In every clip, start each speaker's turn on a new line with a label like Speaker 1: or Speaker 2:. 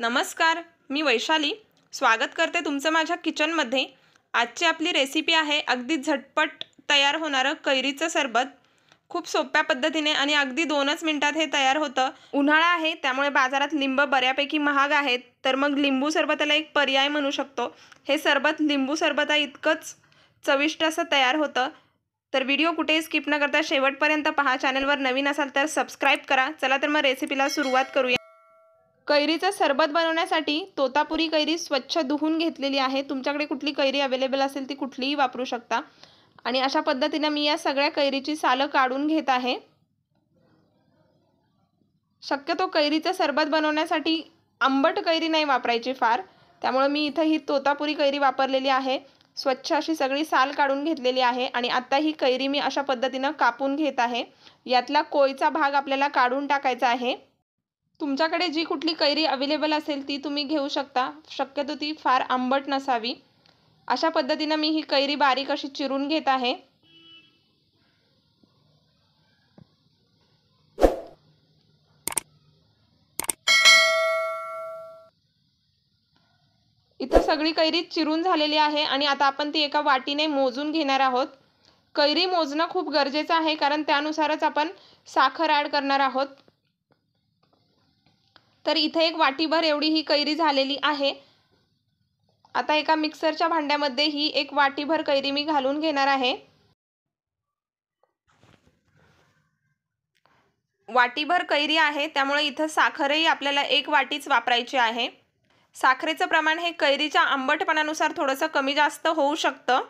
Speaker 1: नमस्कार मी वैशाली स्वागत करते तुमचं माझ्या किचनमध्ये आजची आपली रेसिपी आहे अगदी झटपट तयार होणारं कैरीचं सरबत खूप सोप्या पद्धतीने आणि अगदी दोनच मिनटात हे तयार होतं उन्हाळा आहे त्यामुळे बाजारात लिंब बऱ्यापैकी महाग आहेत तर मग लिंबू सरबताला एक पर्याय म्हणू शकतो हे सरबत लिंबू सरबता इतकंच चविष्ट असं तयार होतं तर व्हिडिओ कुठेही स्किप न करता शेवटपर्यंत पहा चॅनलवर नवीन असाल तर सबस्क्राईब करा चला तर मग रेसिपीला सुरुवात करूया कैरीचं सरबत बनवण्यासाठी तोतापुरी कैरी स्वच्छ धुवून घेतलेली आहे तुमच्याकडे कुठली कैरी अवेलेबल असेल ती कुठलीही वापरू शकता आणि अशा पद्धतीनं मी या सगळ्या कैरीची सालं काढून घेत आहे शक्यतो कैरीचं सरबत बनवण्यासाठी आंबट कैरी नाही वापरायची फार त्यामुळे मी इथं ही तोतापुरी कैरी वापरलेली आहे स्वच्छ अशी सगळी साल काढून घेतलेली आहे आणि आत्ता ही कैरी मी अशा पद्धतीनं कापून घेत आहे यातला कोयचा भाग आपल्याला काढून टाकायचा आहे तुमच्याकडे जी कुठली कैरी अवेलेबल असेल ती तुम्ही घेऊ शकता शक्यतो ती फार आंबट नसावी अशा पद्धतीनं मी ही कैरी बारीक अशी चिरून घेत आहे इथं सगळी कैरी चिरून झालेली आहे आणि आता आपण ती एका वाटीने मोजून घेणार आहोत कैरी मोजणं खूप गरजेचं आहे कारण त्यानुसारच आपण साखर ॲड करणार आहोत तर इथे एक वाटीभर एवढी ही कैरी झालेली आहे आता एका मिक्सरच्या भांड्यामध्ये ही एक वाटीभर कैरी मी घालून घेणार आहे वाटीभर कैरी आहे त्यामुळे इथं साखरही आपल्याला एक वाटीच वापरायची आहे साखरेचं प्रमाण हे कैरीच्या आंबटपणानुसार थोडंसं कमी जास्त होऊ शकतं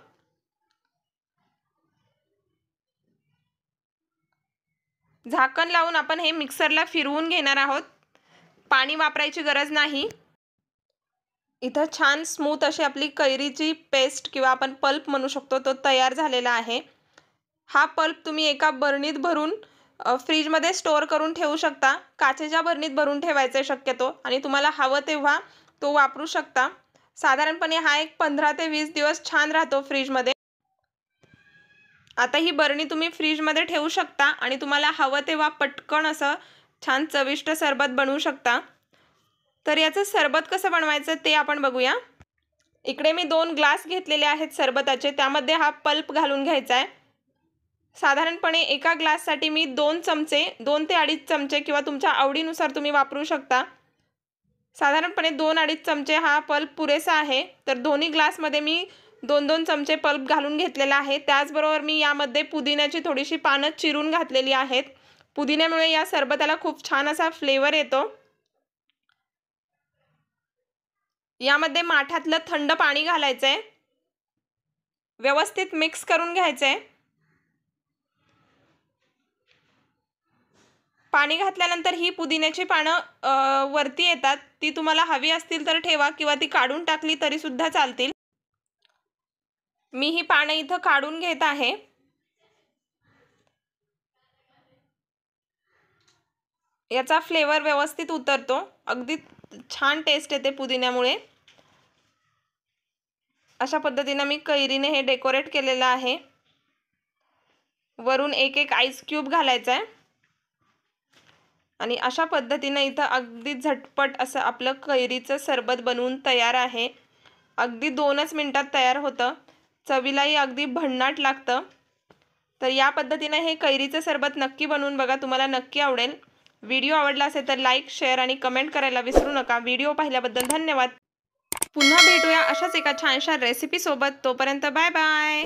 Speaker 1: झाकण लावून आपण हे मिक्सरला फिरवून घेणार आहोत पाणी वापरायची गरज नाही इथं छान स्मूथ अशी आपली कैरीची पेस्ट किंवा आपण पल्प म्हणू शकतो तो तयार झालेला आहे हा पल्प तुम्ही एका बर्णीत भरून फ्रीजमध्ये स्टोअर करून ठेवू शकता काचेच्या बरणीत भरून ठेवायचा शक्यतो आणि तुम्हाला हवं तेव्हा तो वापरू शकता साधारणपणे हा एक पंधरा ते वीस दिवस छान राहतो फ्रीजमध्ये आता ही बर्णी तुम्ही फ्रीजमध्ये ठेवू शकता आणि तुम्हाला हवं तेव्हा पटकन असं छान चविष्ट सरबत बनवू शकता तर याचं सरबत कसं बनवायचं ते आपण बघूया इकडे मी दोन ग्लास घेतलेले आहेत सरबताचे त्यामध्ये हा पल्प घालून घ्यायचा आहे साधारणपणे एका ग्लाससाठी मी दोन चमचे दोन ते अडीच चमचे किंवा तुमच्या आवडीनुसार तुम्ही वापरू शकता साधारणपणे दोन अडीच चमचे हा पल्प पुरेसा आहे तर दोन्ही ग्लासमध्ये मी दोन दोन चमचे पल्प घालून घेतलेला आहे त्याचबरोबर मी यामध्ये पुदिन्याची थोडीशी पानं चिरून घातलेली आहेत पुदिन्यामुळे या सरबताला खूप छान असा फ्लेवर येतो यामध्ये माठातलं थंड पाणी घालायचं आहे व्यवस्थित मिक्स करून घ्यायचं आहे पाणी घातल्यानंतर ही पुदिन्याची पानं वरती येतात ती तुम्हाला हवी असतील तर ठेवा किंवा ती काढून टाकली तरीसुद्धा चालतील मी ही पानं इथं काढून घेत आहे याचा फ्लेवर व्यवस्थित उतरतो अगदी छान टेस्ट येते पुदिन्यामुळे अशा पद्धतीनं मी कैरीने हे डेकोरेट केलेलं आहे वरून एक एक आईस क्यूब घालायचा आहे आणि अशा पद्धतीनं इथं अगदी झटपट असं आपलं कैरीचं सरबत बनवून तयार आहे अगदी दोनच मिनटात तयार होतं चवीलाही अगदी भन्नाट लागतं तर या पद्धतीनं हे कैरीचं सरबत नक्की बनवून बघा तुम्हाला नक्की आवडेल व्हिडिओ आवडला असेल तर लाईक शेअर आणि कमेंट करायला विसरू नका व्हिडिओ पाहिल्याबद्दल धन्यवाद पुन्हा भेटूया अशाच एका छानशा रेसिपीसोबत तोपर्यंत बाय बाय